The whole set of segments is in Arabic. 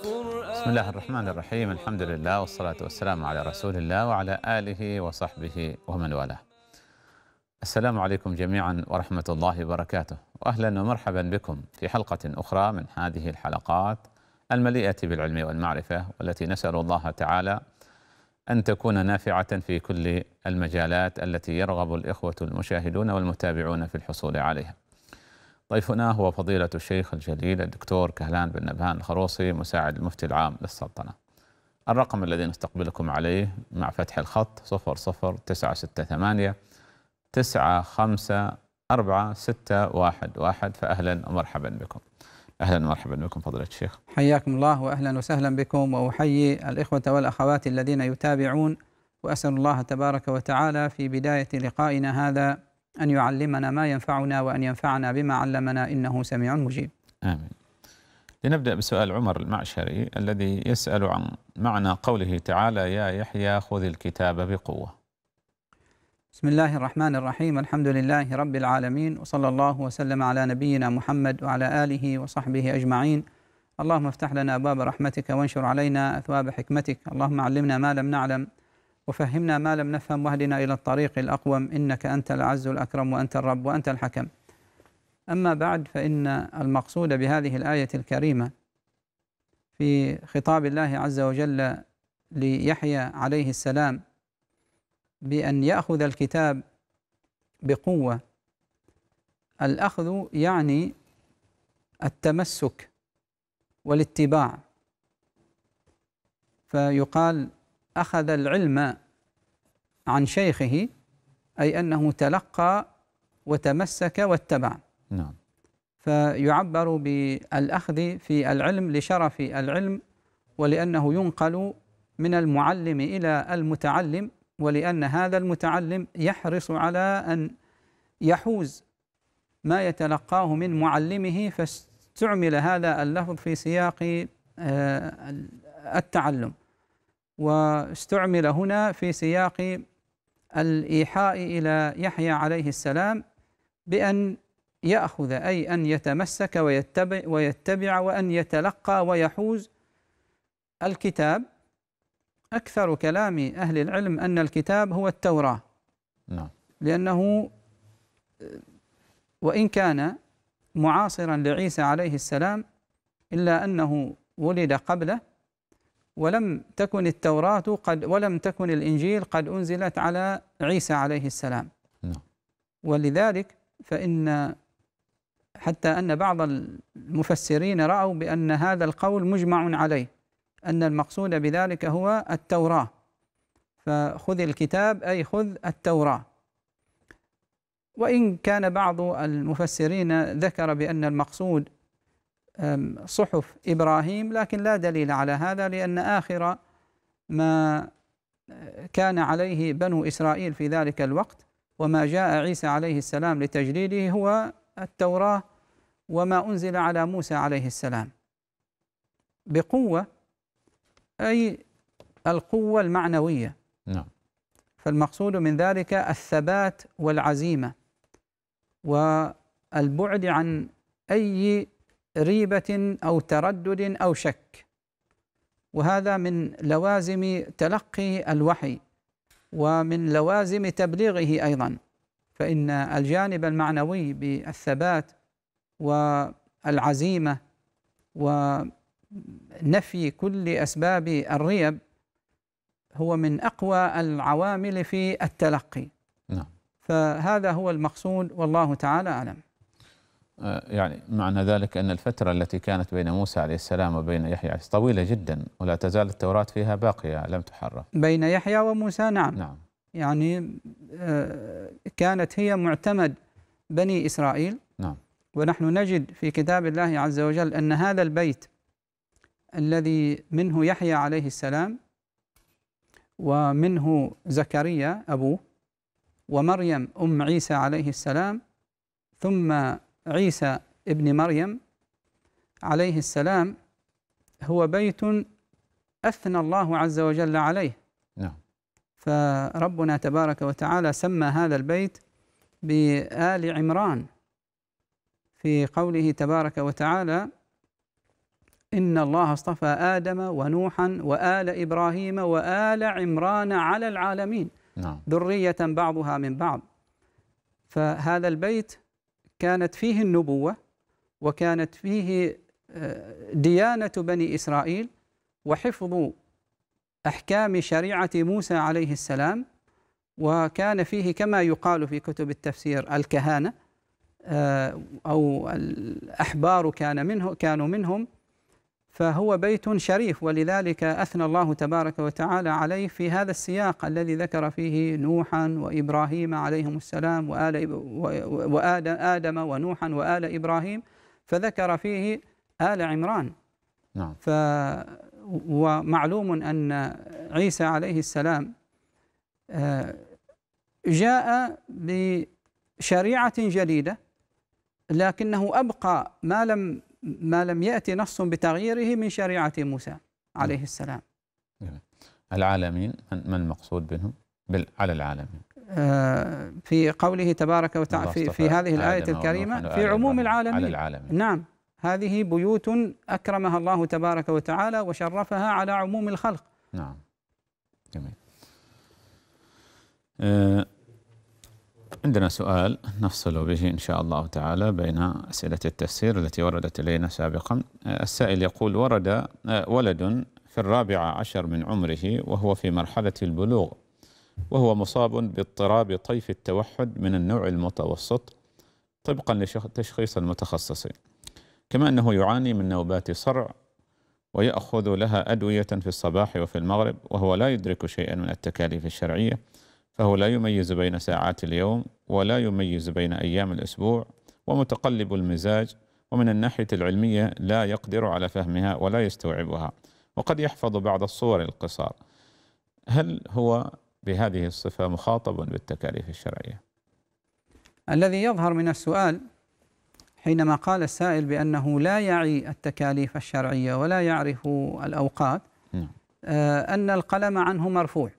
بسم الله الرحمن الرحيم الحمد لله والصلاة والسلام على رسول الله وعلى آله وصحبه ومن والاه السلام عليكم جميعا ورحمة الله وبركاته وأهلا ومرحبا بكم في حلقة أخرى من هذه الحلقات المليئة بالعلم والمعرفة والتي نسأل الله تعالى أن تكون نافعة في كل المجالات التي يرغب الإخوة المشاهدون والمتابعون في الحصول عليها ضيفنا هو فضيلة الشيخ الجليل الدكتور كهلان بن نبهان الخروصي مساعد المفتي العام للسلطنة الرقم الذي نستقبلكم عليه مع فتح الخط واحد واحد فأهلا ومرحبا بكم أهلا ومرحبا بكم فضيلة الشيخ حياكم الله وأهلا وسهلا بكم وأحيي الإخوة والأخوات الذين يتابعون وأسأل الله تبارك وتعالى في بداية لقائنا هذا أن يعلمنا ما ينفعنا وأن ينفعنا بما علمنا إنه سميع مجيب آمين لنبدأ بسؤال عمر المعشري الذي يسأل عن معنى قوله تعالى يا يحيى خذ الكتاب بقوة بسم الله الرحمن الرحيم الحمد لله رب العالمين وصلى الله وسلم على نبينا محمد وعلى آله وصحبه أجمعين اللهم افتح لنا باب رحمتك وانشر علينا أثواب حكمتك اللهم علمنا ما لم نعلم وفهمنا ما لم نفهم واهدنا إلى الطريق الأقوم إنك أنت العز الأكرم وأنت الرب وأنت الحكم أما بعد فإن المقصود بهذه الآية الكريمة في خطاب الله عز وجل ليحيى عليه السلام بأن يأخذ الكتاب بقوة الأخذ يعني التمسك والاتباع فيقال أخذ العلم عن شيخه أي أنه تلقى وتمسك واتبع نعم فيعبر بالأخذ في العلم لشرف العلم ولأنه ينقل من المعلم إلى المتعلم ولأن هذا المتعلم يحرص على أن يحوز ما يتلقاه من معلمه فاستعمل هذا اللفظ في سياق آه، التعلم واستعمل هنا في سياق الإيحاء إلى يحيى عليه السلام بأن يأخذ أي أن يتمسك ويتبع, ويتبع وأن يتلقى ويحوز الكتاب أكثر كلام أهل العلم أن الكتاب هو التوراة نعم لأنه وإن كان معاصرا لعيسى عليه السلام إلا أنه ولد قبله ولم تكن التوراة قد ولم تكن الإنجيل قد أنزلت على عيسى عليه السلام نعم. ولذلك فإن حتى أن بعض المفسرين رأوا بأن هذا القول مجمع عليه أن المقصود بذلك هو التوراة فخذ الكتاب أي خذ التوراة وإن كان بعض المفسرين ذكر بأن المقصود صحف إبراهيم لكن لا دليل على هذا لأن آخر ما أه، كان عليه بنو إسرائيل في ذلك الوقت وما جاء عيسى عليه السلام لتجليله هو التوراة وما أنزل على موسى عليه السلام بقوة أي القوة المعنوية نعم فالمقصود من ذلك الثبات والعزيمة والبعد عن أي ريبة أو تردد أو شك وهذا من لوازم تلقي الوحي ومن لوازم تبليغه أيضا فإن الجانب المعنوي بالثبات والعزيمة ونفي كل أسباب الريب هو من أقوى العوامل في التلقي نعم. فهذا هو المقصود والله تعالى أعلم آه، يعني معنى ذلك أن الفترة التي كانت بين موسى عليه السلام وبين يحيى طويلة جدا ولا تزال التوراة فيها باقية لم تحرف بين يحيى وموسى نعم نعم يعني آه، كانت هي معتمد بني إسرائيل نعم ونحن نجد في كتاب الله عز وجل أن هذا البيت الذي منه يحيى عليه السلام ومنه زكريا أبوه ومريم أم عيسى عليه السلام ثم عيسى ابن مريم عليه السلام هو بيت أثنى الله عز وجل عليه نعم فربنا تبارك وتعالى سمى هذا البيت بآل عمران في قوله تبارك وتعالى إن الله اصطفى آدم ونوحا وآل إبراهيم وآل عمران على العالمين نعم. ذرية بعضها من بعض فهذا البيت كانت فيه النبوة وكانت فيه آه، ديانة بني إسرائيل وحفظ أحكام شريعة موسى عليه السلام وكان فيه كما يقال في كتب التفسير الكهانة آه، أو الأحبار كان منه كانوا منهم فهو بيت شريف ولذلك اثنى الله تبارك وتعالى عليه في هذا السياق الذي ذكر فيه نوحا وابراهيم عليهم السلام وآل ادم ونوحا وآل ابراهيم فذكر فيه آل عمران نعم ف ومعلوم ان عيسى عليه السلام آه، جاء بشريعه جديده لكنه ابقى ما لم ما لم يأتي نص بتغييره من شريعة موسى نعم. عليه السلام نعم. العالمين من المقصود بهم على العالمين آه، في قوله تبارك وتعالى في, في هذه الآية الكريمة في عموم العالمين على العالمين نعم هذه بيوت أكرمها الله تبارك وتعالى وشرفها على عموم الخلق نعم جميل آه، عندنا سؤال نفصل به إن شاء الله تعالى بين أسئلة التفسير التي وردت إلينا سابقا آه، السائل يقول ورد آه، ولد في الرابعة عشر من عمره وهو في مرحلة البلوغ وهو مصاب باضطراب طيف التوحد من النوع المتوسط طبقا لتشخيص المتخصصين كما أنه يعاني من نوبات صرع ويأخذ لها أدوية في الصباح وفي المغرب وهو لا يدرك شيئا من التكاليف الشرعية فهو لا يميز بين ساعات اليوم ولا يميز بين أيام الأسبوع ومتقلب المزاج ومن الناحية العلمية لا يقدر على فهمها ولا يستوعبها وقد يحفظ بعض الصور القصار هل هو بهذه الصفة مخاطب بالتكاليف الشرعية الذي يظهر من السؤال حينما قال السائل بأنه لا يعي التكاليف الشرعية ولا يعرف الأوقات نعم. آه، أن القلم عنه مرفوع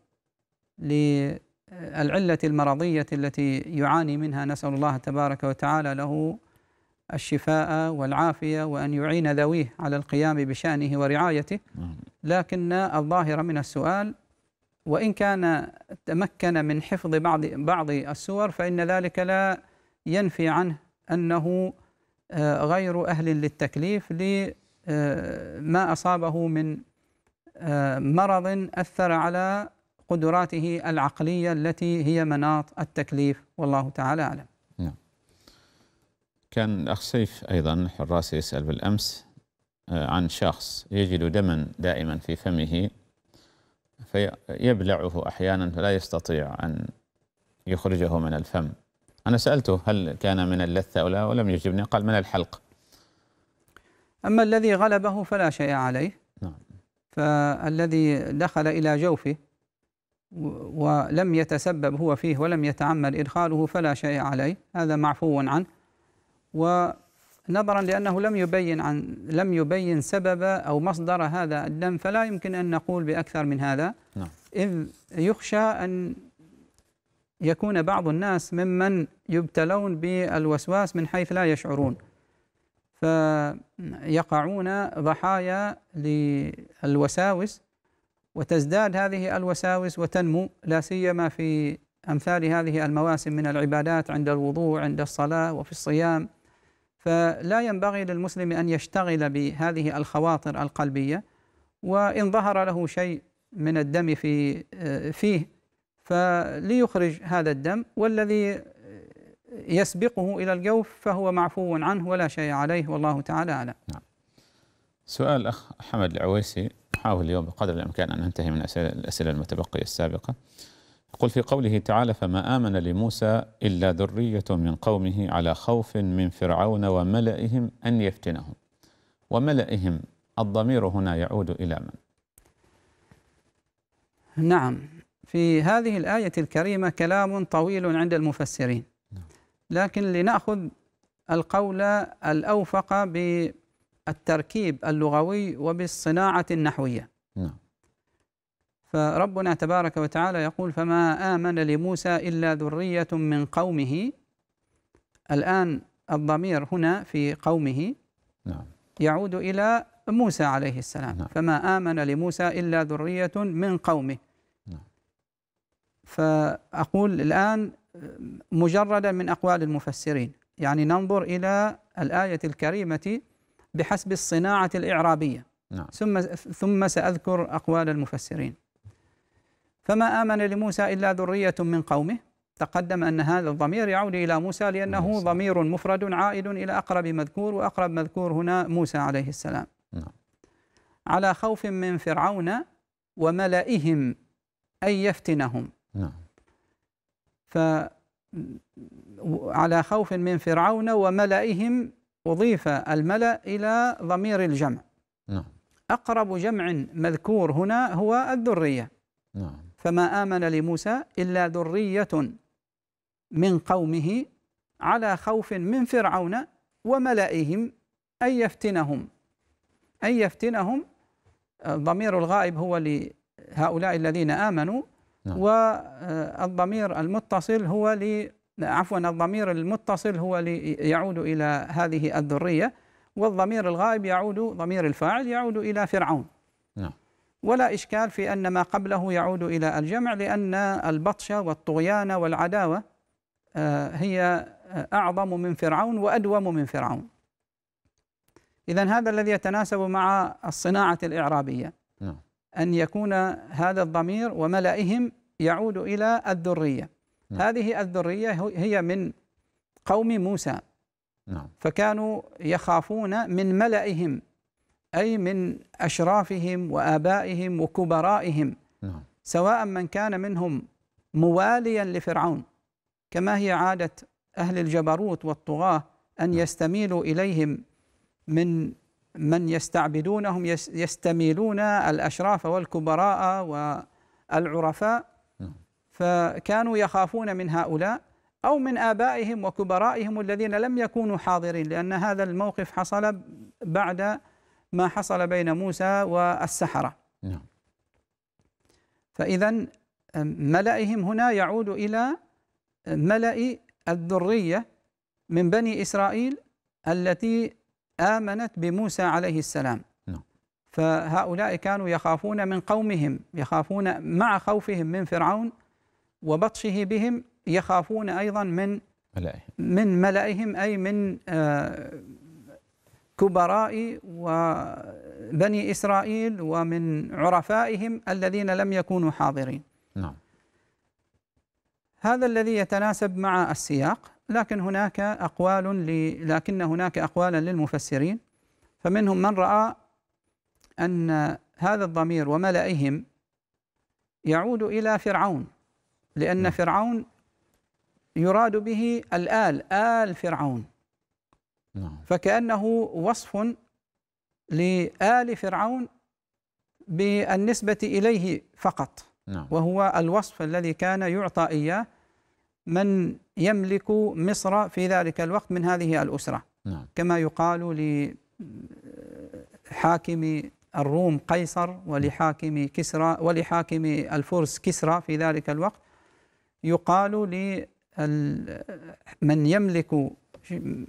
العلة المرضية التي يعاني منها نسأل الله تبارك وتعالى له الشفاء والعافية وأن يعين ذويه على القيام بشأنه ورعايته لكن الظاهر من السؤال وإن كان تمكن من حفظ بعض بعض السور فإن ذلك لا ينفي عنه أنه آه، غير أهل للتكليف لما آه، أصابه من آه، مرض أثر على قدراته العقلية التي هي مناط التكليف والله تعالى أعلم نعم. كان الأخ سيف أيضا حراس يسأل بالأمس آه، عن شخص يجد دما دائما في فمه فيبلعه أحيانا فلا يستطيع أن يخرجه من الفم أنا سألته هل كان من اللثة أو لا ولم يجبني قال من الحلق أما الذي غلبه فلا شيء عليه نعم. فالذي دخل إلى جوفه ولم يتسبب هو فيه ولم يتعمد إدخاله فلا شيء عليه هذا معفو عنه ونظرا لأنه لم يبين عن لم يبين سبب أو مصدر هذا الدم فلا يمكن أن نقول بأكثر من هذا نعم. إذ يخشى أن يكون بعض الناس ممن يبتلون بالوسواس من حيث لا يشعرون فيقعون ضحايا للوساوس وتزداد هذه الوساوس وتنمو لا سيما في امثال هذه المواسم من العبادات عند الوضوء عند الصلاه وفي الصيام فلا ينبغي للمسلم ان يشتغل بهذه الخواطر القلبيه وان ظهر له شيء من الدم في آه، فيه فليخرج هذا الدم والذي يسبقه الى الجوف فهو معفو عنه ولا شيء عليه والله تعالى اعلم. نعم. سؤال الأخ حمد العويسي أحاول اليوم بقدر الإمكان أن أنتهي من الأسئلة المتبقية السابقة يقول في قوله تعالى فما آمن لموسى إلا ذرية من قومه على خوف من فرعون وملئهم أن يفتنهم وملئهم الضمير هنا يعود إلى من؟ نعم في هذه الآية الكريمة كلام طويل عند المفسرين نعم. لكن لنأخذ القول الأوفق ب التركيب اللغوي وبالصناعة النحوية نعم فربنا تبارك وتعالى يقول فما آمن لموسى إلا ذرية من قومه الآن الضمير هنا في قومه نعم يعود إلى موسى عليه السلام نعم. فما آمن لموسى إلا ذرية من قومه نعم. فأقول الآن مجردا من أقوال المفسرين يعني ننظر إلى الآية الكريمة بحسب الصناعة الإعرابية نعم. ثم ثم سأذكر أقوال المفسرين فما آمن لموسى إلا ذرية من قومه تقدم أن هذا الضمير يعود إلى موسى لأنه موسى. ضمير مفرد عائد إلى أقرب مذكور وأقرب مذكور هنا موسى عليه السلام نعم. على خوف من فرعون وملئهم أن يفتنهم نعم. ف على خوف من فرعون وملئهم أضيف الملأ إلى ضمير الجمع نعم أقرب جمع مذكور هنا هو الذرية نعم فما آمن لموسى إلا ذرية من قومه على خوف من فرعون وملئهم أن يفتنهم أن يفتنهم ضمير الغائب هو لهؤلاء الذين آمنوا نعم. والضمير المتصل هو عفوا الضمير المتصل هو يعود إلى هذه الذرية والضمير الغائب يعود ضمير الفاعل يعود إلى فرعون نعم ولا إشكال في أن ما قبله يعود إلى الجمع لأن البطش والطغيان والعداوة آه، هي أعظم من فرعون وأدوم من فرعون إذا هذا الذي يتناسب مع الصناعة الإعرابية نعم. أن يكون هذا الضمير وملئهم يعود إلى الذرية نعم. هذه الذرية هي من قوم موسى نعم. فكانوا يخافون من ملئهم أي من أشرافهم وآبائهم وكبرائهم نعم. سواء من كان منهم مواليا لفرعون كما هي عادة أهل الجبروت والطغاة أن نعم. يستميلوا إليهم من من يستعبدونهم يستميلون الأشراف والكبراء والعرفاء فكانوا يخافون من هؤلاء أو من آبائهم وكبرائهم الذين لم يكونوا حاضرين لأن هذا الموقف حصل بعد ما حصل بين موسى والسحرة نعم فإذا ملئهم هنا يعود إلى ملأ الذرية من بني إسرائيل التي آمنت بموسى عليه السلام نعم. فهؤلاء كانوا يخافون من قومهم يخافون مع خوفهم من فرعون وبطشه بهم يخافون أيضا من من ملئهم أي من آه، كبراء وبني إسرائيل ومن عرفائهم الذين لم يكونوا حاضرين نعم هذا الذي يتناسب مع السياق لكن هناك أقوال ل... لكن هناك أقوالا للمفسرين فمنهم من رأى أن هذا الضمير وملئهم يعود إلى فرعون لأن نعم. فرعون يراد به الآل آل فرعون نعم. فكأنه وصف لآل فرعون بالنسبة إليه فقط نعم. وهو الوصف الذي كان يعطى إياه من يملك مصر في ذلك الوقت من هذه الأسرة كما يقال لحاكم الروم قيصر ولحاكم كسرى ولحاكم الفرس كسرى في ذلك الوقت يقال لمن يملك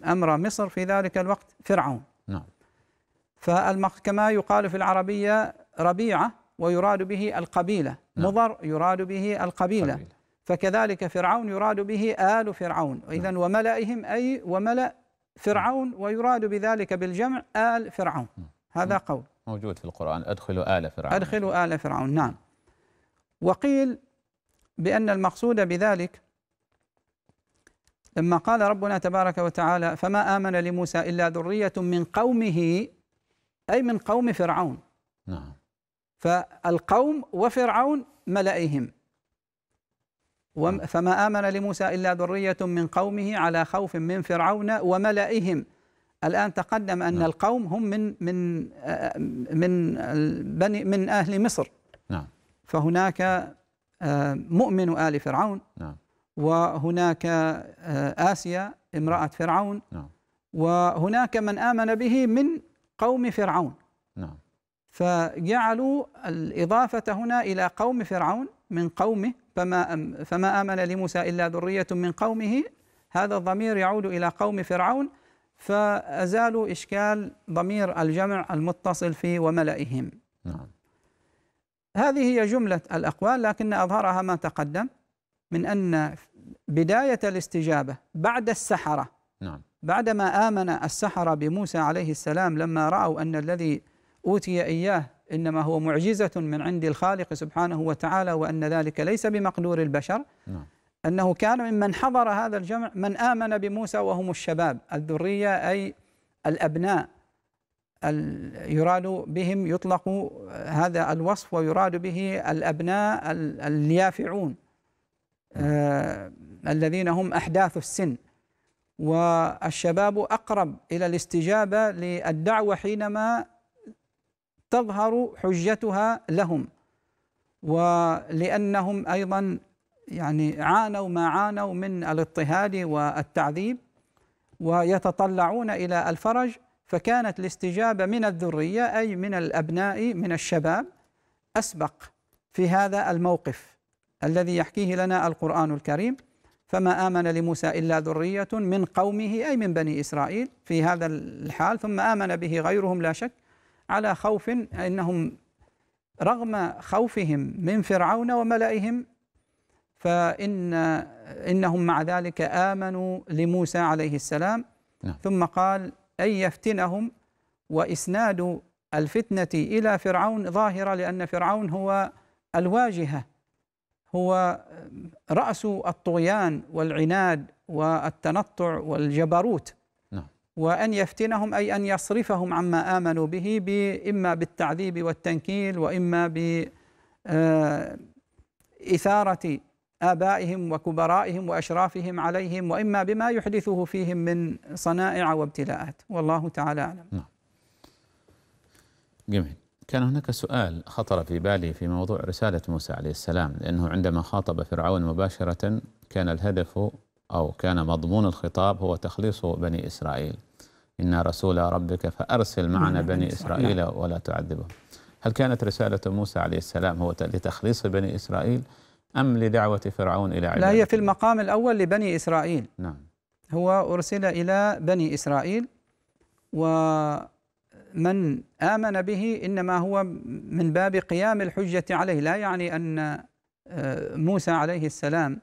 أمر مصر في ذلك الوقت فرعون نعم كما يقال في العربية ربيعة ويراد به القبيلة نعم. مضر يراد به القبيلة قبيلة. فكذلك فرعون يراد به آل فرعون إذا نعم. وملئهم أي وملأ فرعون ويراد بذلك بالجمع آل فرعون نعم. هذا نعم. قول موجود في القرآن أدخلوا آل فرعون أدخلوا آل فرعون نعم وقيل بأن المقصود بذلك لما قال ربنا تبارك وتعالى فما آمن لموسى إلا ذرية من قومه أي من قوم فرعون نعم فالقوم وفرعون ملئهم نعم. فما آمن لموسى إلا ذرية من قومه على خوف من فرعون وملئهم الآن تقدم أن نعم. القوم هم من من آه، آه، من بني من أهل مصر نعم فهناك مؤمن آل فرعون نعم. وهناك آه، آسيا امرأة فرعون نعم. نعم. وهناك من آمن به من قوم فرعون نعم. فجعلوا الإضافة هنا إلى قوم فرعون من قومه فما فما آمن لموسى إلا ذرية من قومه هذا الضمير يعود إلى قوم فرعون فأزالوا إشكال ضمير الجمع المتصل في وملئهم نعم هذه هي جملة الأقوال لكن أظهرها ما تقدم من أن بداية الاستجابة بعد السحرة نعم بعدما آمن السحرة بموسى عليه السلام لما رأوا أن الذي أوتي إياه إنما هو معجزة من عند الخالق سبحانه وتعالى وأن ذلك ليس بمقدور البشر نعم أنه كان ممن حضر هذا الجمع من آمن بموسى وهم الشباب الذرية أي الأبناء يراد بهم يطلق هذا الوصف ويراد به الأبناء اليافعون آه، الذين هم أحداث السن والشباب أقرب إلى الاستجابة للدعوة حينما تظهر حجتها لهم ولأنهم أيضا يعني عانوا ما عانوا من الاضطهاد والتعذيب ويتطلعون إلى الفرج فكانت الاستجابة من الذرية أي من الأبناء من الشباب أسبق في هذا الموقف الذي يحكيه لنا القرآن الكريم فما آمن لموسى إلا ذرية من قومه أي من بني إسرائيل في هذا الحال ثم آمن به غيرهم لا شك على خوف إنهم رغم خوفهم من فرعون وملئهم فإن إنهم مع ذلك آمنوا لموسى عليه السلام نعم. ثم قال أن يفتنهم وإسناد الفتنة إلى فرعون ظاهرة لأن فرعون هو الواجهة هو رأس الطغيان والعناد والتنطع والجبروت نعم. وأن يفتنهم أي أن يصرفهم عما آمنوا به إما بالتعذيب والتنكيل وإما بإثارة آه، آبائهم وكبرائهم وأشرافهم عليهم وإما بما يحدثه فيهم من صنائع وابتلاءات والله تعالى أعلم نعم. جميل كان هناك سؤال خطر في بالي في موضوع رسالة موسى عليه السلام لأنه عندما خاطب فرعون مباشرة كان الهدف أو كان مضمون الخطاب هو تخليص بني إسرائيل إن رسول ربك فأرسل معنا نعم، بني نعم، إسرائيل ولا تعذبهم هل كانت رسالة موسى عليه السلام هو لتخليص بني إسرائيل؟ أم لدعوة فرعون إلى عباده لا هي في المقام الأول لبني إسرائيل نعم هو أرسل إلى بني إسرائيل ومن آمن به إنما هو من باب قيام الحجة عليه لا يعني أن آه، موسى عليه السلام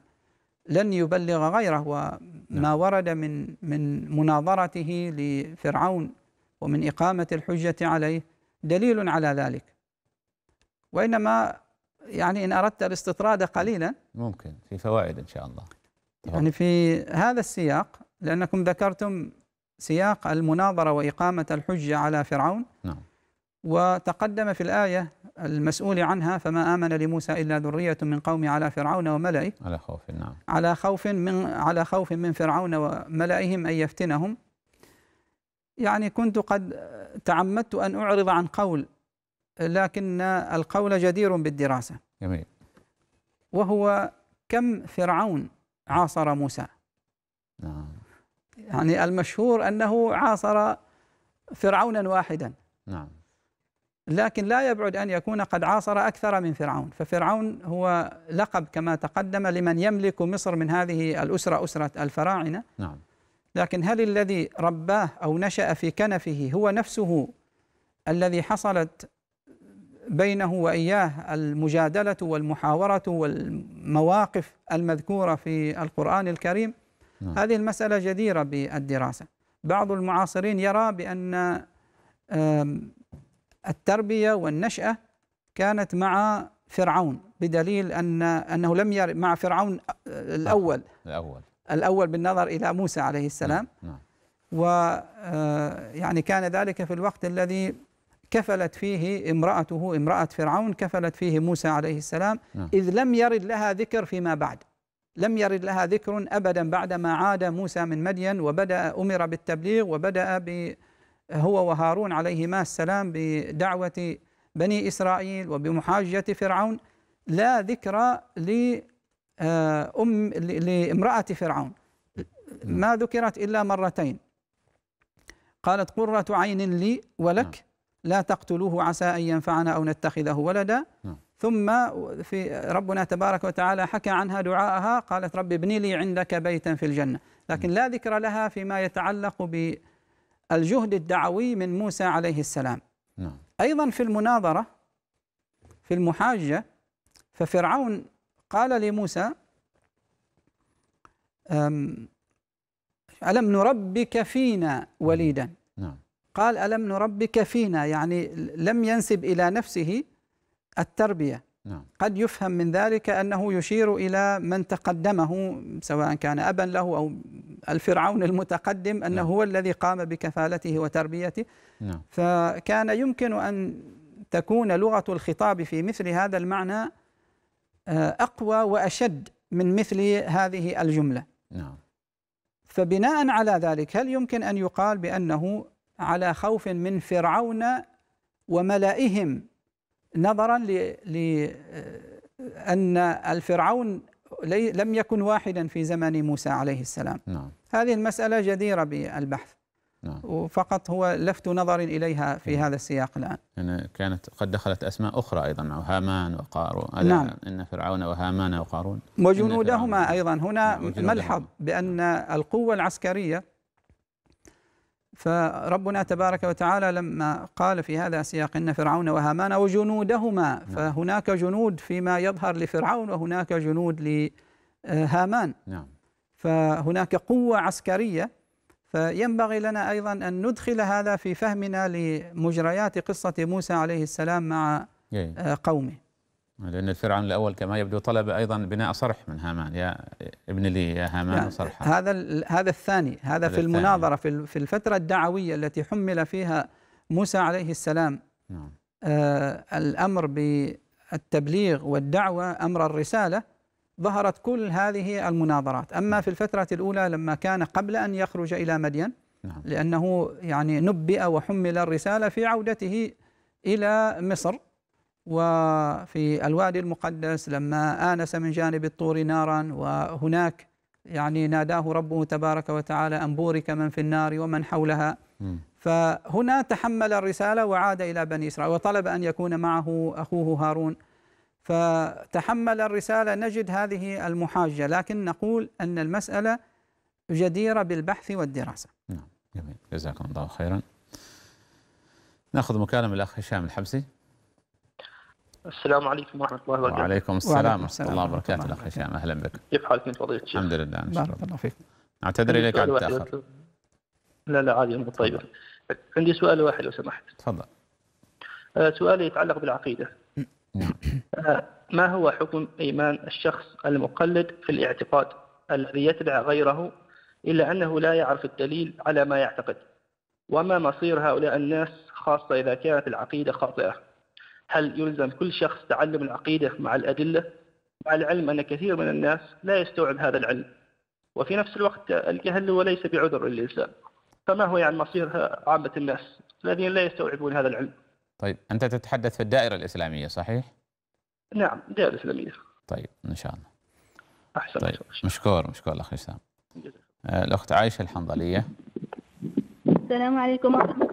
لن يبلغ غيره وما نعم. ورد من من مناظرته لفرعون ومن إقامة الحجة عليه دليل على ذلك وإنما يعني إن أردت الاستطراد قليلا ممكن في فوائد إن شاء الله يعني في هذا السياق لأنكم ذكرتم سياق المناظرة وإقامة الحجة على فرعون نعم وتقدم في الآية المسؤول عنها فما آمن لموسى إلا ذرية من قوم على فرعون وملئه على خوف نعم على خوف من على خوف من فرعون وملئهم أن يفتنهم يعني كنت قد تعمدت أن أعرض عن قول لكن القول جدير بالدراسة جميل وهو كم فرعون عاصر موسى نعم يعني المشهور أنه عاصر فرعونا واحدا نعم لكن لا يبعد أن يكون قد عاصر أكثر من فرعون ففرعون هو لقب كما تقدم لمن يملك مصر من هذه الأسرة أسرة الفراعنة نعم لكن هل الذي رباه أو نشأ في كنفه هو نفسه الذي حصلت بينه وإياه المجادلة والمحاورة والمواقف المذكورة في القرآن الكريم نعم. هذه المسألة جديرة بالدراسة بعض المعاصرين يرى بأن التربية والنشأة كانت مع فرعون بدليل أن أنه لم ير مع فرعون آه، الأول نعم، الأول الأول بالنظر إلى موسى عليه السلام نعم. نعم. آه، يعني كان ذلك في الوقت الذي كفلت فيه امرأته امرأة فرعون كفلت فيه موسى عليه السلام نعم. إذ لم يرد لها ذكر فيما بعد لم يرد لها ذكر أبدا بعدما عاد موسى من مدين وبدأ أمر بالتبليغ وبدأ هو وهارون عليهما السلام بدعوة بني إسرائيل وبمحاجة فرعون لا ذكر لأم آه، لامرأة فرعون نعم. ما ذكرت إلا مرتين قالت قرة عين لي ولك نعم. لا تقتلوه عسى أن ينفعنا أو نتخذه ولدا نعم. ثم في ربنا تبارك وتعالى حكى عنها دعاءها قالت رب ابن لي عندك بيتا في الجنة لكن لا ذكر لها فيما يتعلق بالجهد الدعوي من موسى عليه السلام نعم. أيضا في المناظرة في المحاجة ففرعون قال لموسى ألم نربك فينا وليدا قال ألم نربك فينا يعني لم ينسب إلى نفسه التربية نعم. قد يفهم من ذلك أنه يشير إلى من تقدمه سواء كان أبا له أو الفرعون المتقدم أنه نعم. هو الذي قام بكفالته وتربيته نعم. فكان يمكن أن تكون لغة الخطاب في مثل هذا المعنى آه، أقوى وأشد من مثل هذه الجملة نعم. فبناء على ذلك هل يمكن أن يقال بأنه على خوف من فرعون وملائهم نظرا لأن الفرعون لم يكن واحدا في زمن موسى عليه السلام نعم. هذه المسألة جديرة بالبحث نعم. وفقط هو لفت نظر إليها في نعم. هذا السياق الآن يعني كانت قد دخلت أسماء أخرى أيضا مع هامان وقارون نعم. إن فرعون وهامان وقارون وجنودهما أيضا هنا نعم. ملحظ بأن نعم. القوة العسكرية فربنا تبارك وتعالى لما قال في هذا سياق ان فرعون وهامان وجنودهما نعم. فهناك جنود فيما يظهر لفرعون وهناك جنود لهامان نعم. فهناك قوه عسكريه فينبغي لنا ايضا ان ندخل هذا في فهمنا لمجريات قصه موسى عليه السلام مع إيه. قومه لأن الفرعون الأول كما يبدو طلب أيضا بناء صرح من هامان يا ابن لي يا هامان نعم. صرحا هذا هذا الثاني هذا, هذا في المناظرة في في الفترة الدعوية التي حمل فيها موسى عليه السلام نعم. آه الأمر بالتبليغ والدعوة أمر الرسالة ظهرت كل هذه المناظرات أما نعم. في الفترة الأولى لما كان قبل أن يخرج إلى مدين نعم. لأنه يعني نبئ وحمل الرسالة في عودته إلى مصر وفي الوادي المقدس لما آنس من جانب الطور نارا وهناك يعني ناداه ربه تبارك وتعالى أن بورك من في النار ومن حولها فهنا تحمل الرسالة وعاد إلى بني إسرائيل وطلب أن يكون معه أخوه هارون فتحمل الرسالة نجد هذه المحاجة لكن نقول أن المسألة جديرة بالبحث والدراسة نعم جميل جزاكم الله خيرا ناخذ مكالمة الأخ هشام الحبسي السلام عليكم ورحمه الله وبركاته. وعليكم السلام ورحمه الله وبركاته اخ هشام اهلا بك. كيف حالك انت الشيخ؟ الحمد لله بارك الله فيك. اعتذر اليك على التاخر. لا لا عادي امور طيبه. عندي سؤال واحد لو سمحت. تفضل. آه، سؤالي يتعلق بالعقيده. نعم. آه، ما هو حكم ايمان الشخص المقلد في الاعتقاد الذي يتبع غيره الا انه لا يعرف الدليل على ما يعتقد؟ وما مصير هؤلاء الناس خاصه اذا كانت العقيده خاطئه؟ هل يلزم كل شخص تعلم العقيدة مع الأدلة؟ مع العلم أن كثير من الناس لا يستوعب هذا العلم وفي نفس الوقت الجهل هو ليس بعذر للإنسان فما هو يعني مصير عامة الناس الذين لا يستوعبون هذا العلم طيب أنت تتحدث في الدائرة الإسلامية صحيح؟ نعم دائرة إسلامية طيب إن شاء الله أحسن طيب. مشكور مشكور الأخ هشام الأخت عائشة الحنظلية السلام عليكم ورحمة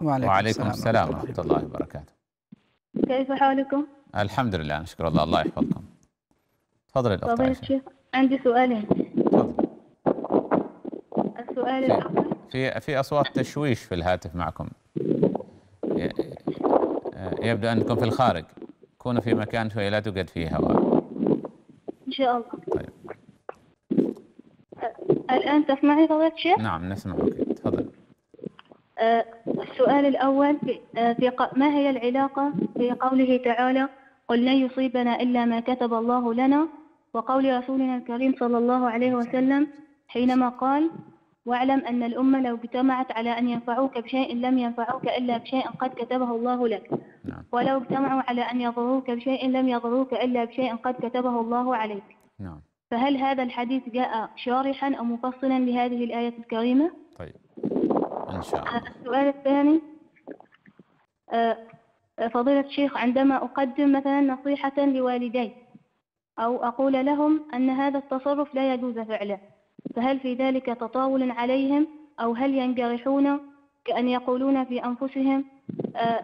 الله وعليكم السلام ورحمة الله وبركاته كيف حالكم؟ الحمد لله نشكر الله الله يحفظكم تفضل الأخت فضيلة عندي سؤالين تفضل السؤال الأول في في أصوات تشويش في الهاتف معكم يبدو أنكم في الخارج كونوا في مكان شوي لا توجد فيه هواء إن شاء الله طيب. الآن تسمعي فضيلة الشيخ؟ نعم نسمعك السؤال الأول في, آه، في ما هي العلاقة في قوله تعالى قل لن يصيبنا إلا ما كتب الله لنا وقول رسولنا الكريم صلى الله عليه وسلم حينما قال واعلم أن الأمة لو اجتمعت على أن ينفعوك بشيء لم ينفعوك إلا بشيء قد كتبه الله لك نعم. ولو اجتمعوا على أن يضروك بشيء لم يضروك إلا بشيء قد كتبه الله عليك نعم. فهل هذا الحديث جاء شارحا أو مفصلا لهذه الآية الكريمة؟ طيب إن شاء الله السؤال الثاني آه، آه، فضيلة الشيخ عندما أقدم مثلا نصيحة لوالدي أو أقول لهم أن هذا التصرف لا يجوز فعله فهل في ذلك تطاول عليهم أو هل ينجرحون كأن يقولون في أنفسهم آه،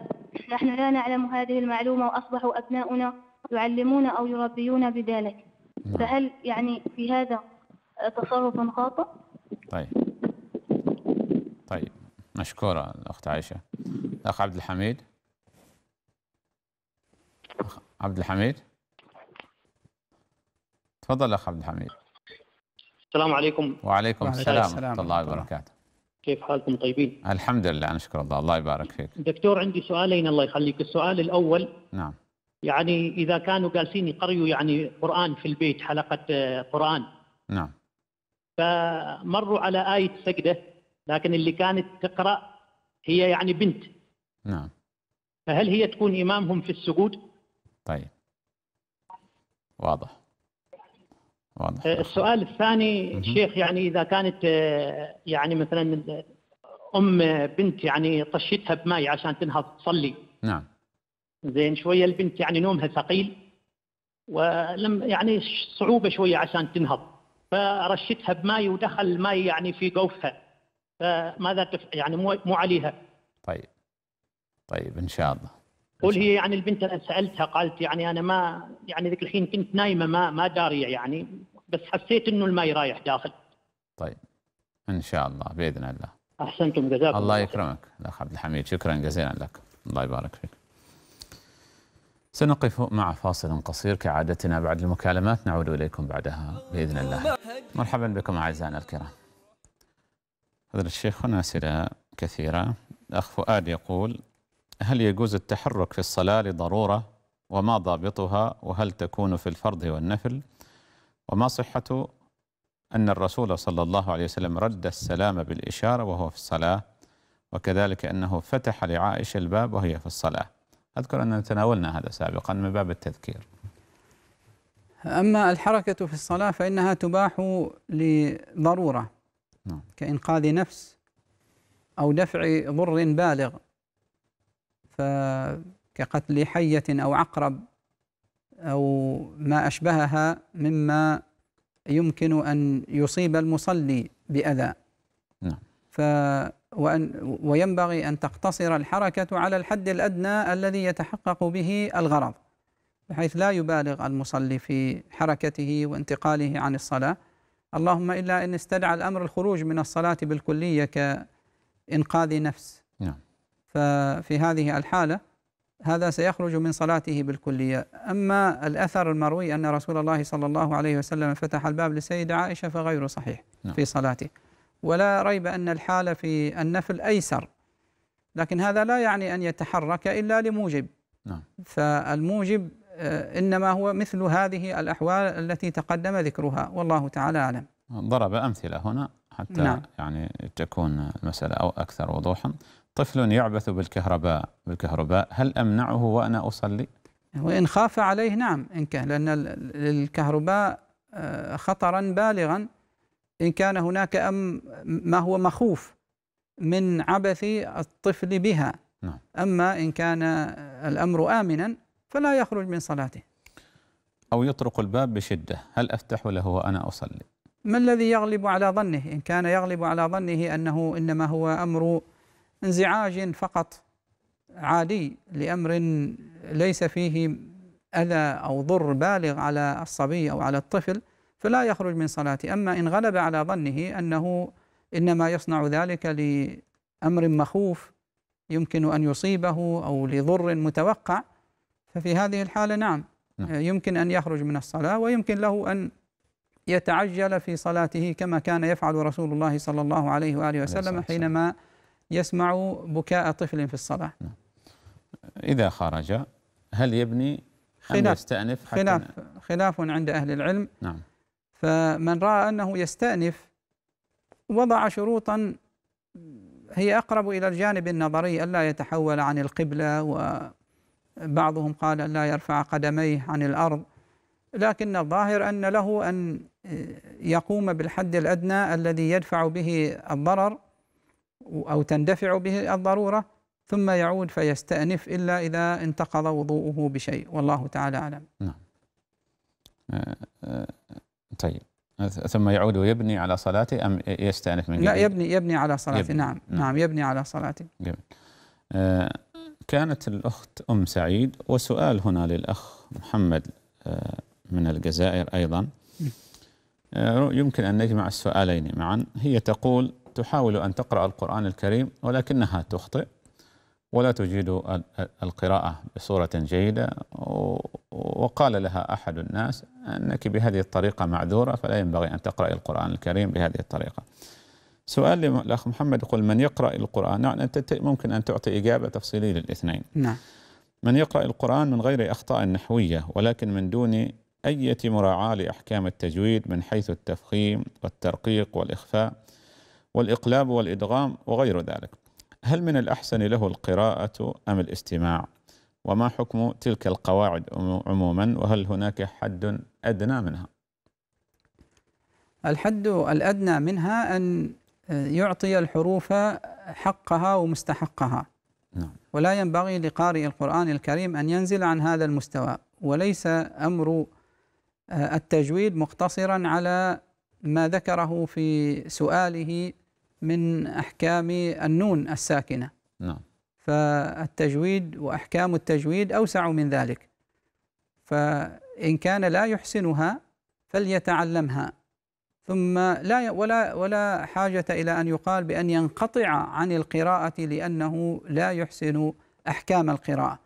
نحن لا نعلم هذه المعلومة وأصبحوا أبناؤنا يعلمون أو يربيون بذلك نعم. فهل يعني في هذا تصرف خاطئ؟ طيب طيب مشكورة الأخت عائشة الاخ عبد الحميد عبد الحميد تفضل اخ عبد الحميد السلام عليكم وعليكم السلام ورحمه الله وبركاته كيف حالكم طيبين؟ الحمد لله نشكر الله الله يبارك فيك دكتور عندي سؤالين الله يخليك السؤال الأول نعم يعني إذا كانوا جالسين يقريوا يعني قرآن في البيت حلقة آه، قرآن نعم فمروا على آية سجدة لكن اللي كانت تقرأ هي يعني بنت نعم فهل هي تكون إمامهم في السجود؟ طيب واضح واضح أه، السؤال الثاني م -م. شيخ يعني إذا كانت أه، يعني مثلا أم بنت يعني طشتها بماء عشان تنهض تصلي نعم زين شوية البنت يعني نومها ثقيل ولم يعني صعوبة شوية عشان تنهض فرشتها بماء ودخل الماء يعني في جوفها فماذا تف... يعني مو مو عليها طيب طيب ان شاء الله قول هي يعني البنت انا سالتها قالت يعني انا ما يعني ذيك الحين كنت نايمه ما ما داريه يعني بس حسيت انه الماي رايح داخل طيب ان شاء الله باذن الله احسنتم جزاكم الله يكرمك الاخ عبد الحميد شكرا جزيلا لك الله يبارك فيك سنقف مع فاصل قصير كعادتنا بعد المكالمات نعود اليكم بعدها باذن الله مرحبا بكم اعزائنا الكرام هذا الشيخ هنا اسئله كثيره الاخ فؤاد يقول هل يجوز التحرك في الصلاة لضرورة وما ضابطها وهل تكون في الفرض والنفل وما صحة أن الرسول صلى الله عليه وسلم رد السلام بالإشارة وهو في الصلاة وكذلك أنه فتح لعائشة الباب وهي في الصلاة أذكر أننا تناولنا هذا سابقا من باب التذكير أما الحركة في الصلاة فإنها تباح لضرورة نعم. كإنقاذ نفس أو دفع ضر بالغ كقتل حية أو عقرب أو ما أشبهها مما يمكن أن يصيب المصلي بأذى نعم. ف وأن وينبغي أن تقتصر الحركة على الحد الأدنى الذي يتحقق به الغرض بحيث لا يبالغ المصلي في حركته وانتقاله عن الصلاة اللهم إلا إن استدعى الأمر الخروج من الصلاة بالكلية كإنقاذ نفس ففي هذه الحالة هذا سيخرج من صلاته بالكلية أما الأثر المروي أن رسول الله صلى الله عليه وسلم فتح الباب للسيدة عائشة فغير صحيح نعم. في صلاته ولا ريب أن الحالة في النفل أيسر لكن هذا لا يعني أن يتحرك إلا لموجب نعم. فالموجب آه، إنما هو مثل هذه الأحوال التي تقدم ذكرها والله تعالى أعلم ضرب أمثلة هنا حتى نعم. يعني تكون المسألة أو أكثر وضوحا طفل يعبث بالكهرباء بالكهرباء هل أمنعه وأنا أصلي؟ وإن خاف عليه نعم إن كان لأن الكهرباء آه، خطرا بالغا إن كان هناك أم ما هو مخوف من عبث الطفل بها نعم. أما إن كان الأمر آمنا فلا يخرج من صلاته أو يطرق الباب بشدة هل أفتح له وأنا أصلي ما الذي يغلب على ظنه إن كان يغلب على ظنه أنه إنما هو أمر انزعاج فقط عادي لامر ليس فيه اذى او ضر بالغ على الصبي او على الطفل فلا يخرج من صلاته اما ان غلب على ظنه انه انما يصنع ذلك لامر مخوف يمكن ان يصيبه او لضر متوقع ففي هذه الحاله نعم, نعم. يمكن ان يخرج من الصلاه ويمكن له ان يتعجل في صلاته كما كان يفعل رسول الله صلى الله عليه واله وسلم حينما يسمع بكاء طفل في الصلاة نعم. إذا خرج هل يبني خلاف أم يستأنف حتى خلاف خلاف عند أهل العلم نعم فمن رأى أنه يستأنف وضع شروطا هي أقرب إلى الجانب النظري ألا يتحول عن القبلة وبعضهم قال ألا يرفع قدميه عن الأرض لكن الظاهر أن له أن يقوم بالحد الأدنى الذي يدفع به الضرر أو تندفع به الضرورة ثم يعود فيستأنف إلا إذا انتقض وضوءه بشيء والله تعالى أعلم نعم آه، آه، طيب ثم يعود ويبني على صلاته أم يستأنف من جديد؟ لا يبني يبني على صلاته يبني. نعم, نعم نعم يبني على صلاته جميل. آه، كانت الأخت أم سعيد وسؤال هنا للأخ محمد من الجزائر أيضا يمكن أن نجمع السؤالين معا هي تقول تحاول أن تقرأ القرآن الكريم ولكنها تخطئ ولا تجيد القراءة بصورة جيدة وقال لها أحد الناس أنك بهذه الطريقة معذورة فلا ينبغي أن تقرأ القرآن الكريم بهذه الطريقة سؤال للأخ محمد يقول من يقرأ القرآن نعم أنت ممكن أن تعطي إجابة تفصيلية للاثنين نعم من يقرأ القرآن من غير أخطاء نحوية ولكن من دون أي مراعاة لأحكام التجويد من حيث التفخيم والترقيق والإخفاء والإقلاب والإدغام وغير ذلك هل من الأحسن له القراءة أم الاستماع وما حكم تلك القواعد عموما وهل هناك حد أدنى منها الحد الأدنى منها أن يعطي الحروف حقها ومستحقها نعم. ولا ينبغي لقارئ القرآن الكريم أن ينزل عن هذا المستوى وليس أمر آه، التجويد مقتصرا على ما ذكره في سؤاله من أحكام النون الساكنة نعم فالتجويد وأحكام التجويد أوسع من ذلك فإن كان لا يحسنها فليتعلمها ثم لا ولا ولا حاجة إلى أن يقال بأن ينقطع عن القراءة لأنه لا يحسن أحكام القراءة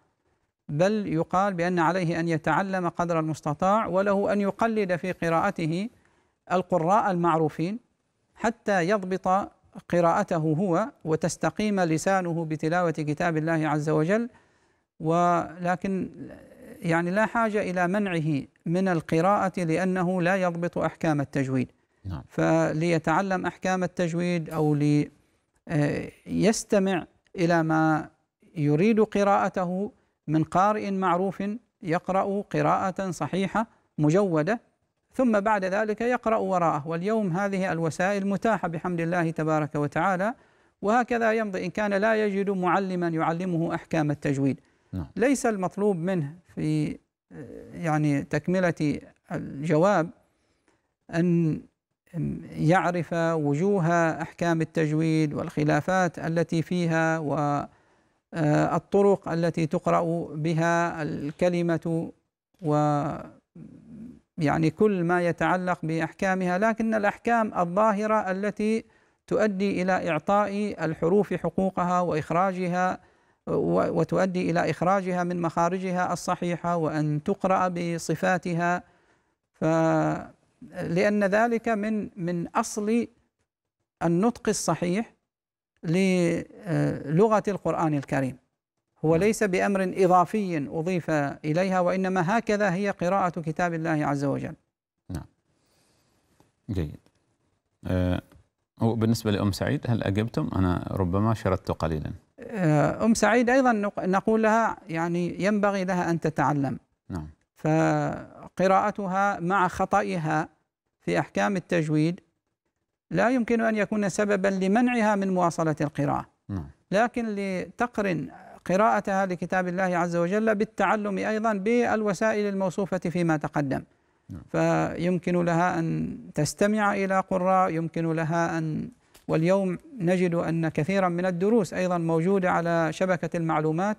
بل يقال بأن عليه أن يتعلم قدر المستطاع وله أن يقلد في قراءته القراء المعروفين حتى يضبط قراءته هو وتستقيم لسانه بتلاوة كتاب الله عز وجل ولكن يعني لا حاجة إلى منعه من القراءة لأنه لا يضبط أحكام التجويد نعم. فليتعلم أحكام التجويد أو ليستمع آه، إلى ما يريد قراءته من قارئ معروف يقرأ قراءة صحيحة مجودة ثم بعد ذلك يقرأ وراءه واليوم هذه الوسائل متاحة بحمد الله تبارك وتعالى وهكذا يمضي إن كان لا يجد معلما يعلمه أحكام التجويد نعم. ليس المطلوب منه في يعني تكملة الجواب أن يعرف وجوه أحكام التجويد والخلافات التي فيها والطرق آه، التي تقرأ بها الكلمة و يعني كل ما يتعلق باحكامها لكن الاحكام الظاهره التي تؤدي الى اعطاء الحروف حقوقها واخراجها وتؤدي الى اخراجها من مخارجها الصحيحه وان تقرا بصفاتها ف لان ذلك من من اصل النطق الصحيح للغه آه، القران الكريم هو ليس بأمر إضافي أضيف إليها وإنما هكذا هي قراءة كتاب الله عز وجل نعم جيد أه وبالنسبة لأم سعيد هل أجبتم أنا ربما شردت قليلا آه، أم سعيد أيضا نقول لها يعني ينبغي لها أن تتعلم نعم فقراءتها مع خطئها في أحكام التجويد لا يمكن أن يكون سببا لمنعها من مواصلة القراءة نعم لكن لتقرن قراءتها لكتاب الله عز وجل بالتعلم أيضا بالوسائل الموصوفة فيما تقدم نعم. فيمكن لها أن تستمع إلى قراء يمكن لها أن واليوم نجد أن كثيرا من الدروس أيضا موجودة على شبكة المعلومات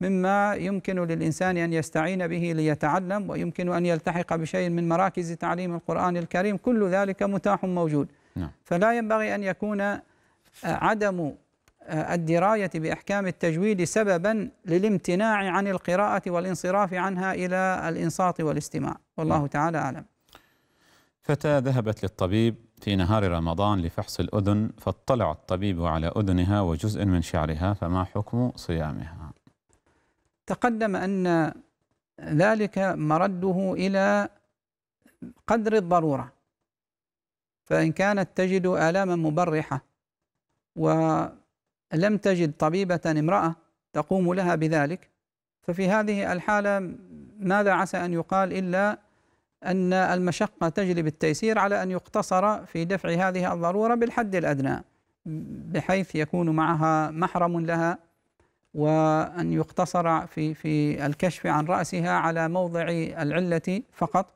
مما يمكن للإنسان أن يستعين به ليتعلم ويمكن أن يلتحق بشيء من مراكز تعليم القرآن الكريم كل ذلك متاح موجود نعم. فلا ينبغي أن يكون عدم آه، الدراية بأحكام التجويد سببا للامتناع عن القراءة والانصراف عنها إلى الإنصات والاستماع والله نعم. تعالى أعلم فتاة ذهبت للطبيب في نهار رمضان لفحص الأذن فاطلع الطبيب على أذنها وجزء من شعرها فما حكم صيامها تقدم أن ذلك مرده إلى قدر الضرورة فإن كانت تجد آلاما مبرحة و لم تجد طبيبة امرأة تقوم لها بذلك ففي هذه الحالة ماذا عسى أن يقال إلا أن المشقة تجلب التيسير على أن يقتصر في دفع هذه الضرورة بالحد الأدنى بحيث يكون معها محرم لها وأن يقتصر في في الكشف عن رأسها على موضع العلة فقط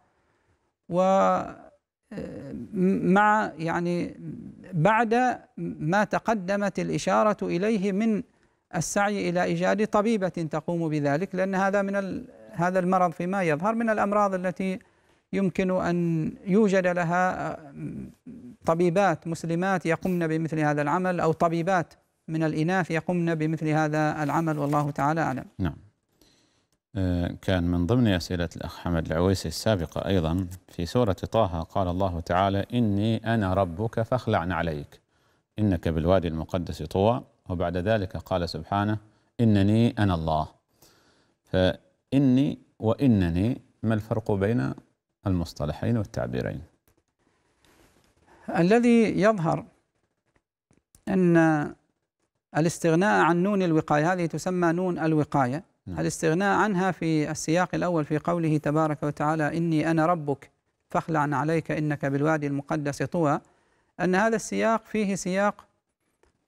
و مع يعني بعد ما تقدمت الإشارة إليه من السعي إلى إيجاد طبيبة تقوم بذلك لأن هذا من هذا المرض فيما يظهر من الأمراض التي يمكن أن يوجد لها آه، طبيبات مسلمات يقمن بمثل هذا العمل أو طبيبات من الإناث يقمن بمثل هذا العمل والله تعالى أعلم نعم آه، كان من ضمن أسئلة الأخ حمد العويسي السابقة أيضا في سورة طه قال الله تعالى إني أنا ربك فاخلعن عليك إنك بالوادي المقدس طوى وبعد ذلك قال سبحانه إنني أنا الله فإني وإنني ما الفرق بين المصطلحين والتعبيرين الذي يظهر أن الاستغناء عن نون الوقاية هذه تسمى نون الوقاية نعم. الاستغناء عنها في السياق الأول في قوله تبارك وتعالى إني أنا ربك فاخلع عليك إنك بالوادي المقدس طوى أن هذا السياق فيه سياق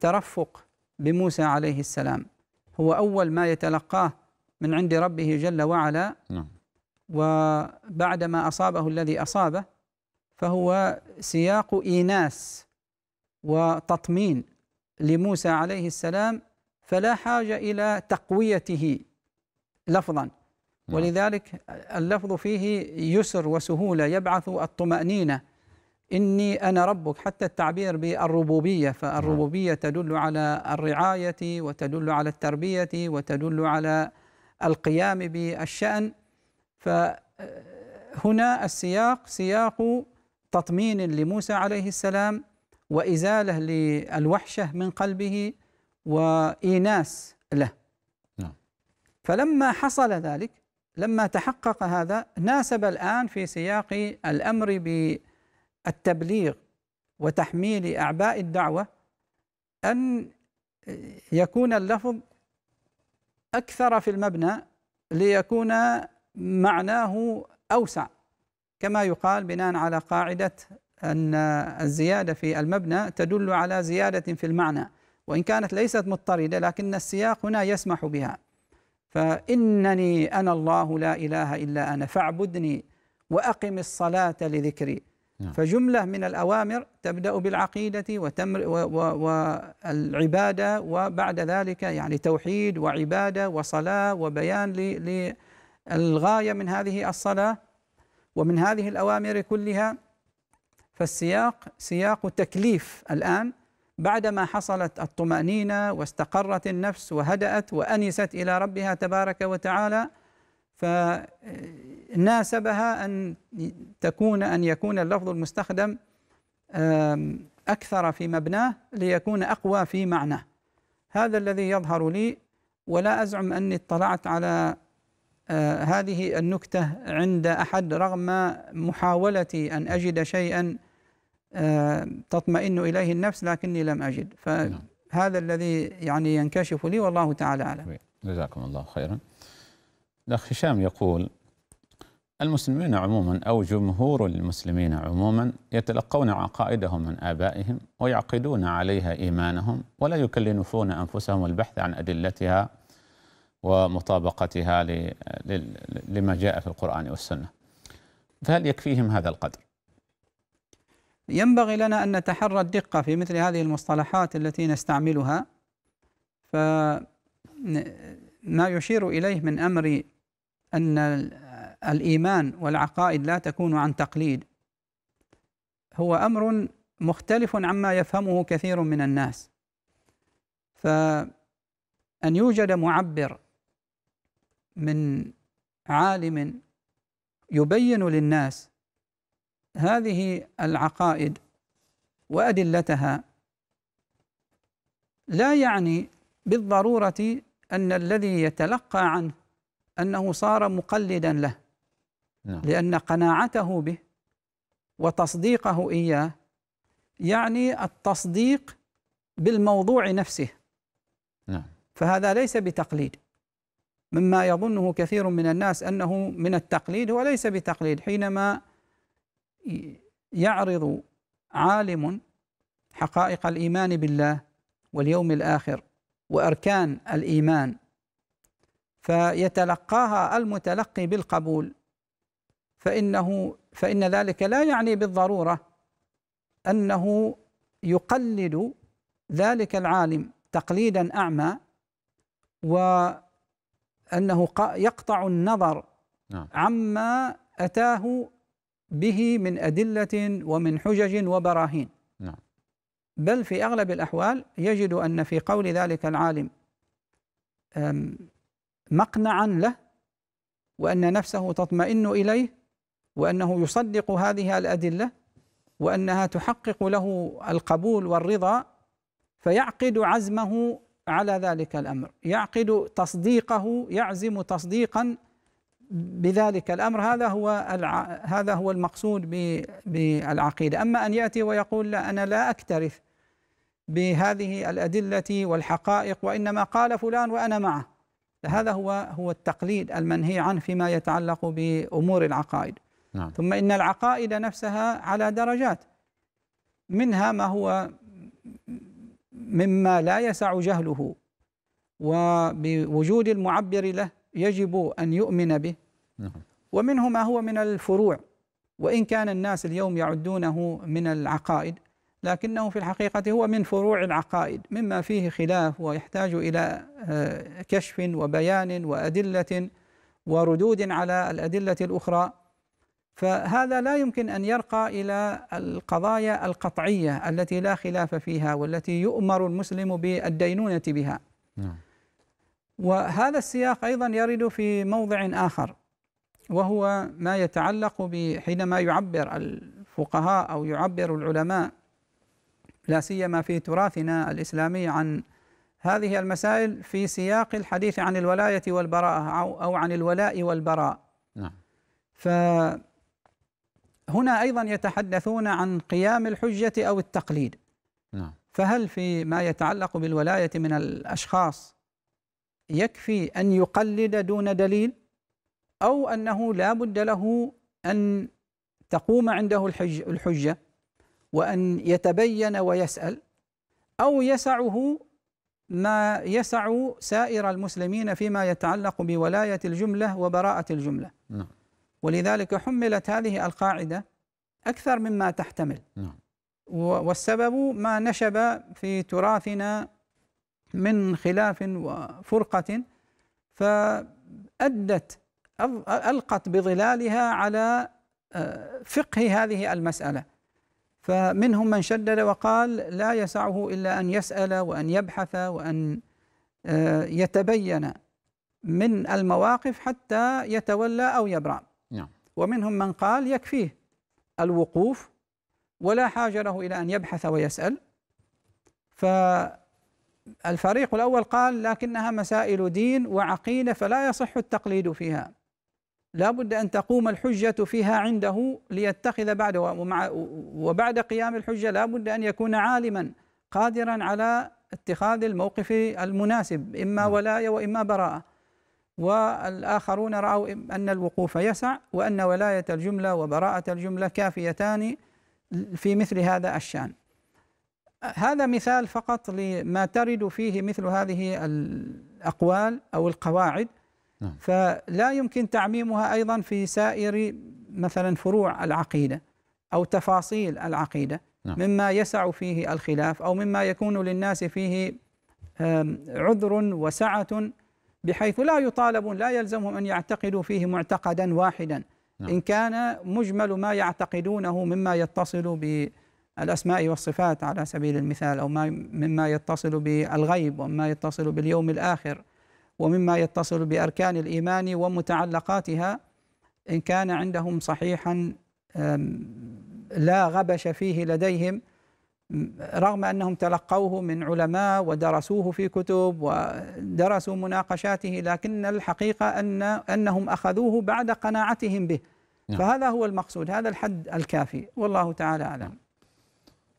ترفق بموسى عليه السلام هو أول ما يتلقاه من عند ربه جل وعلا نعم. وبعدما أصابه الذي أصابه فهو سياق إيناس وتطمين لموسى عليه السلام فلا حاجة إلى تقويته لفظا نعم. ولذلك اللفظ فيه يسر وسهولة يبعث الطمأنينة إني أنا ربك حتى التعبير بالربوبية فالربوبية تدل على الرعاية وتدل على التربية وتدل على القيام بالشأن فهنا السياق سياق تطمين لموسى عليه السلام وإزالة للوحشة من قلبه وإيناس له فلما حصل ذلك لما تحقق هذا ناسب الآن في سياق الأمر بالتبليغ وتحميل أعباء الدعوة أن يكون اللفظ أكثر في المبنى ليكون معناه أوسع كما يقال بناء على قاعدة أن الزيادة في المبنى تدل على زيادة في المعنى وإن كانت ليست مضطردة لكن السياق هنا يسمح بها فإنني أنا الله لا إله إلا أنا فاعبدني وأقم الصلاة لذكري نعم. فجملة من الأوامر تبدأ بالعقيدة وتمر والعبادة وبعد ذلك يعني توحيد وعبادة وصلاة وبيان للغاية من هذه الصلاة ومن هذه الأوامر كلها فالسياق سياق تكليف الآن بعدما حصلت الطمأنينة واستقرت النفس وهدأت وأنست إلى ربها تبارك وتعالى فناسبها أن تكون أن يكون اللفظ المستخدم أكثر في مبناه ليكون أقوى في معناه هذا الذي يظهر لي ولا أزعم أني اطلعت على آه، هذه النكتة عند أحد رغم محاولتي أن أجد شيئا تطمئن إليه النفس لكني لم أجد نعم. فهذا الذي يعني ينكشف لي والله تعالى أعلم جزاكم الله خيرا الأخ هشام يقول المسلمين عموما أو جمهور المسلمين عموما يتلقون عقائدهم من آبائهم ويعقدون عليها إيمانهم ولا يكلفون أنفسهم البحث عن أدلتها ومطابقتها لما جاء في القرآن والسنة فهل يكفيهم هذا القدر؟ ينبغي لنا أن نتحرى الدقة في مثل هذه المصطلحات التي نستعملها فما يشير إليه من أمر أن الإيمان والعقائد لا تكون عن تقليد هو أمر مختلف عما يفهمه كثير من الناس فأن يوجد معبر من عالم يبين للناس هذه العقائد وادلتها لا يعني بالضروره ان الذي يتلقى عنه انه صار مقلدا له نعم. لان قناعته به وتصديقه اياه يعني التصديق بالموضوع نفسه نعم فهذا ليس بتقليد مما يظنه كثير من الناس انه من التقليد وليس بتقليد حينما يعرض عالم حقائق الايمان بالله واليوم الاخر واركان الايمان فيتلقاها المتلقي بالقبول فانه فان ذلك لا يعني بالضروره انه يقلد ذلك العالم تقليدا اعمى وانه يقطع النظر نعم. عما اتاه به من أدلة ومن حجج وبراهين نعم. بل في أغلب الأحوال يجد أن في قول ذلك العالم مقنعا له وأن نفسه تطمئن إليه وأنه يصدق هذه الأدلة وأنها تحقق له القبول والرضا فيعقد عزمه على ذلك الأمر يعقد تصديقه يعزم تصديقا بذلك الامر هذا هو الع... هذا هو المقصود ب... بالعقيده، اما ان ياتي ويقول لا انا لا اكترث بهذه الادله والحقائق وانما قال فلان وانا معه. هذا هو هو التقليد المنهي عنه فيما يتعلق بامور العقائد. نعم. ثم ان العقائد نفسها على درجات. منها ما هو مما لا يسع جهله وبوجود المعبر له يجب ان يؤمن به نعم. ومنه ما هو من الفروع وإن كان الناس اليوم يعدونه من العقائد لكنه في الحقيقة هو من فروع العقائد مما فيه خلاف ويحتاج إلى آه، كشف وبيان وأدلة وردود على الأدلة الأخرى فهذا لا يمكن أن يرقى إلى القضايا القطعية التي لا خلاف فيها والتي يؤمر المسلم بالدينونة بها نعم. وهذا السياق أيضا يرد في موضع آخر وهو ما يتعلق حينما يعبر الفقهاء أو يعبر العلماء لا سيما في تراثنا الإسلامي عن هذه المسائل في سياق الحديث عن الولاية والبراءة أو أو عن الولاء والبراء نعم فهنا أيضا يتحدثون عن قيام الحجة أو التقليد نعم فهل في ما يتعلق بالولاية من الأشخاص يكفي أن يقلد دون دليل أو أنه لا بد له أن تقوم عنده الحج الحجة وأن يتبين ويسأل أو يسعه ما يسع سائر المسلمين فيما يتعلق بولاية الجملة وبراءة الجملة نعم. ولذلك حملت هذه القاعدة أكثر مما تحتمل نعم. والسبب ما نشب في تراثنا من خلاف وفرقة فأدت ألقت بظلالها على آه، فقه هذه المسألة فمنهم من شدد وقال لا يسعه إلا أن يسأل وأن يبحث وأن آه، يتبين من المواقف حتى يتولى أو يبرأ نعم. ومنهم من قال يكفيه الوقوف ولا حاجة له إلى أن يبحث ويسأل فالفريق الأول قال لكنها مسائل دين وعقيدة فلا يصح التقليد فيها لا بد أن تقوم الحجة فيها عنده ليتخذ بعده وبعد قيام الحجة لا بد أن يكون عالما قادرا على اتخاذ الموقف المناسب إما نعم. ولاية وإما براءة والآخرون رأوا أن الوقوف يسع وأن ولاية الجملة وبراءة الجملة كافيتان في مثل هذا الشأن هذا مثال فقط لما ترد فيه مثل هذه الأقوال أو القواعد نعم. فلا يمكن تعميمها أيضا في سائر مثلا فروع العقيدة أو تفاصيل العقيدة نعم. مما يسع فيه الخلاف أو مما يكون للناس فيه عذر وسعة بحيث لا يطالبون لا يلزمهم أن يعتقدوا فيه معتقدا واحدا نعم. إن كان مجمل ما يعتقدونه مما يتصل بالأسماء والصفات على سبيل المثال أو ما مما يتصل بالغيب وما يتصل باليوم الآخر ومما يتصل باركان الايمان ومتعلقاتها ان كان عندهم صحيحا لا غبش فيه لديهم رغم انهم تلقوه من علماء ودرسوه في كتب ودرسوا مناقشاته لكن الحقيقه ان انهم اخذوه بعد قناعتهم به نعم. فهذا هو المقصود هذا الحد الكافي والله تعالى اعلم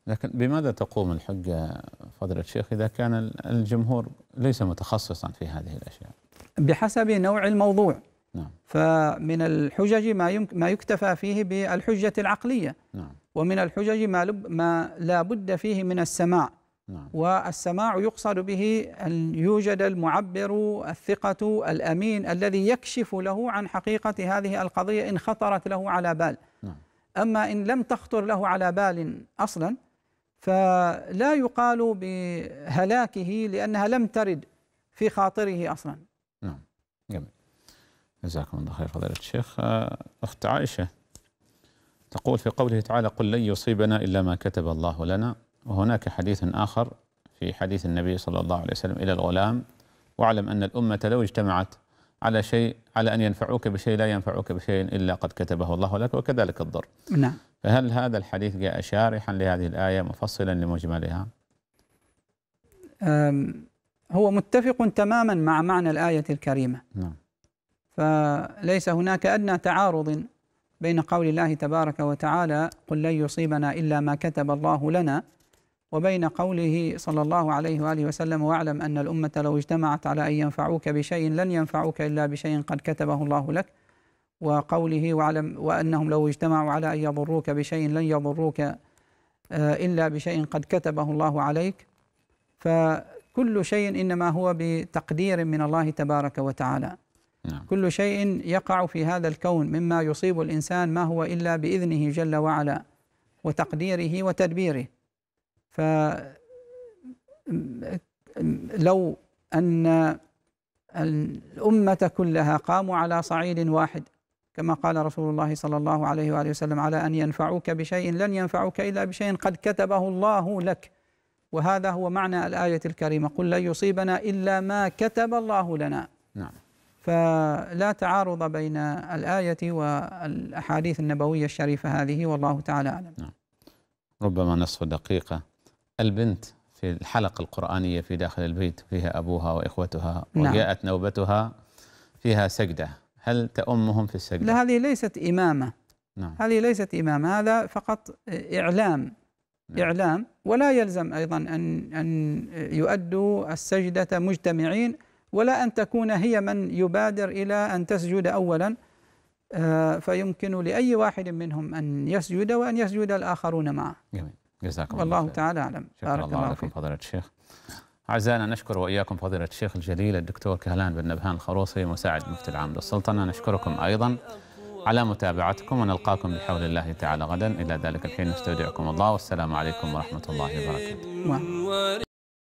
لكن بماذا تقوم الحجة فضيلة الشيخ إذا كان الجمهور ليس متخصصا في هذه الأشياء بحسب نوع الموضوع نعم. فمن الحجج ما, ما يكتفى فيه بالحجة العقلية نعم. ومن الحجج ما, لب ما لا بد فيه من السماع نعم. والسماع يقصد به أن يوجد المعبر الثقة الأمين الذي يكشف له عن حقيقة هذه القضية إن خطرت له على بال نعم. أما إن لم تخطر له على بال أصلا فلا يقال بهلاكه لأنها لم ترد في خاطره أصلا نعم جميل جزاكم الله خير فضيلة الشيخ أخت عائشة تقول في قوله تعالى قل لن يصيبنا إلا ما كتب الله لنا وهناك حديث آخر في حديث النبي صلى الله عليه وسلم إلى الغلام واعلم أن الأمة لو اجتمعت على شيء على أن ينفعوك بشيء لا ينفعوك بشيء إلا قد كتبه الله لك وكذلك الضر نعم فهل هذا الحديث جاء شارحا لهذه الآية مفصلا لمجملها هو متفق تماما مع معنى الآية الكريمة نعم. فليس هناك أدنى تعارض بين قول الله تبارك وتعالى قل لن يصيبنا إلا ما كتب الله لنا وبين قوله صلى الله عليه وآله وسلم واعلم أن الأمة لو اجتمعت على أن ينفعوك بشيء لن ينفعوك إلا بشيء قد كتبه الله لك وقوله واعلم وأنهم لو اجتمعوا على أن يضروك بشيء لن يضروك آه، إلا بشيء قد كتبه الله عليك فكل شيء إنما هو بتقدير من الله تبارك وتعالى نعم. كل شيء يقع في هذا الكون مما يصيب الإنسان ما هو إلا بإذنه جل وعلا وتقديره وتدبيره ف لو أن الأمة كلها قاموا على صعيد واحد كما قال رسول الله صلى الله عليه وآله وسلم على أن ينفعوك بشيء لن ينفعوك إلا بشيء قد كتبه الله لك وهذا هو معنى الآية الكريمة قل لن يصيبنا إلا ما كتب الله لنا نعم فلا تعارض بين الآية والأحاديث النبوية الشريفة هذه والله تعالى أعلم نعم. ربما نصف دقيقة البنت في الحلقة القرآنية في داخل البيت فيها أبوها وإخوتها نعم. وجاءت نوبتها فيها سجدة هل تأمهم في السجدة؟ لا هذه ليست إمامة نعم. هذه ليست إمامة هذا فقط إعلام نعم. إعلام ولا يلزم أيضا أن أن يؤدوا السجدة مجتمعين ولا أن تكون هي من يبادر إلى أن تسجد أولا آه، فيمكن لأي واحد منهم أن يسجد وأن يسجد الآخرون معه جميل جزاكم الله والله تعالى أعلم شكرا الله لكم فضيلة الشيخ أعزائنا نشكر وإياكم فضيلة الشيخ الجليل الدكتور كهلان بن نبهان الخروصي مساعد مفتي العام للسلطنة نشكركم أيضا على متابعتكم ونلقاكم بحول الله تعالى غدا إلى ذلك الحين نستودعكم الله والسلام عليكم ورحمة الله وبركاته